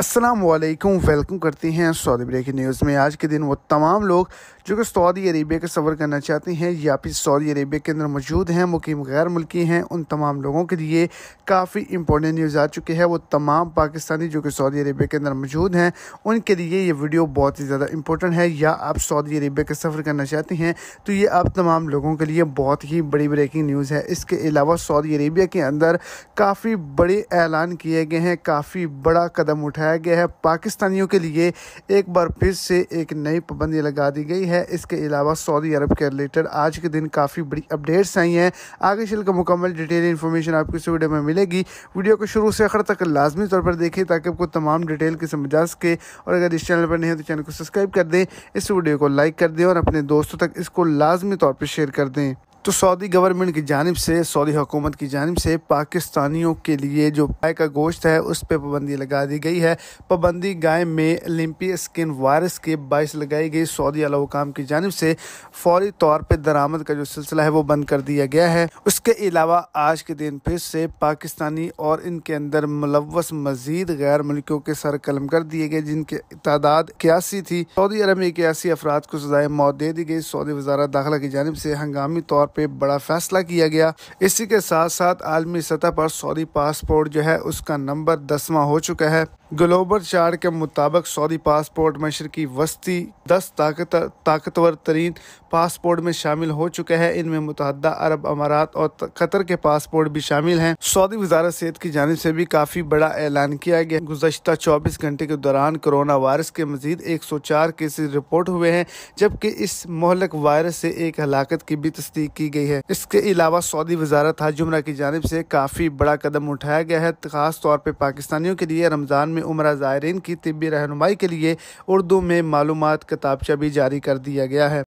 Aslam welcome करते हैं Saudi Arabia की न्यूज़ में आज के दिन वो तमाम लोग जो कि सऊदी अरेबिया का सफ़र करना चाहते हैं या फिर सऊदी अरेबिया के अंदर मौजूद हैं मुकीम गैर मुल्की हैं उन तमाम लोगों के लिए काफ़ी इंपॉर्टेंट न्यूज़ आ चुकी है वो तमाम पाकिस्तानी जो कि सऊदी अरेबिया के अंदर मौजूद हैं उनके लिए ये वीडियो बहुत ही ज़्यादा इंपॉर्टेंट है या आप सऊदी अरेबिया का सफ़र करना चाहते हैं तो ये आप तमाम लोगों के लिए बहुत ही बड़ी ब्रेकिंग न्यूज़ है इसके अलावा सऊदी अरेबिया के अंदर काफ़ी बड़े ऐलान किए गए हैं काफ़ी बड़ा कदम उठाया उठाया गया है पाकिस्तानियों के लिए एक बार फिर से एक नई पाबंदी लगा दी गई है इसके अलावा सऊदी अरब के रिलेटेड आज के दिन काफ़ी बड़ी अपडेट्स आई हैं आगे चल कर मुकम्मल डिटेल इन्फॉर्मेशन आपको इस वीडियो में मिलेगी वीडियो को शुरू से आखिर तक लाजमी तौर पर देखें ताकि आपको तमाम डिटेल की समझ आ सके और अगर इस चैनल पर नहीं है तो चैनल को सब्सक्राइब कर दें इस वीडियो को लाइक कर दें और अपने दोस्तों तक इसको लाजमी तौर पर शेयर कर दें तो सऊदी गवर्नमेंट की जानब से सऊदी हुकूमत की जानब से पाकिस्तानियों के लिए जो गाय का गोश्त है उस पर पाबंदी लगा दी गई है पाबंदी गाय में लिम्पी स्किन वायरस के बायस लगाई गई सऊदी अलाकाम की जानब से फौरी तौर पर दरामद का जो सिलसिला है वो बंद कर दिया गया है उसके अलावा आज के दिन फिर से पाकिस्तानी और इनके अंदर मुलवस मजीद गैर मुल्कों के सर कलम कर दिए गए जिनकी तादाद इक्यासी थी सऊदी अरब में इक्यासी अफराद को सजाए मौत दे दी गई सऊदी वजारत दाखिला की जानब से हंगामी तौर पे बड़ा फैसला किया गया इसी के साथ साथ आलमी सतह पर सऊदी पासपोर्ट जो है उसका नंबर दसवा हो चुका है ग्लोबल चार्ट के मुताबिक सऊदी पासपोर्ट मशर की वस्ती दस ताकत ताकतवर तरीन पासपोर्ट में शामिल हो चुके हैं इनमें मुतहदा अरब अमारात और कतर के पासपोर्ट भी शामिल हैं सऊदी वजारत सेहत की जानब से भी काफ़ी बड़ा ऐलान किया गया गुजशत चौबीस घंटे के दौरान कोरोना वायरस के मजीद एक सौ चार केसेज रिपोर्ट हुए हैं जबकि इस मोहलक वायरस से एक हलाकत की भी तस्दीक की की गई है इसके अलावा सऊदी वजारत हज उम्र की जानब से काफी बड़ा कदम उठाया गया है खास तौर पर पाकिस्तानियों के लिए रमज़ान में उम्र ज़ायरीन की तिबी रहनुमाई के लिए उर्दू में मालूम किताबचा भी जारी कर दिया गया है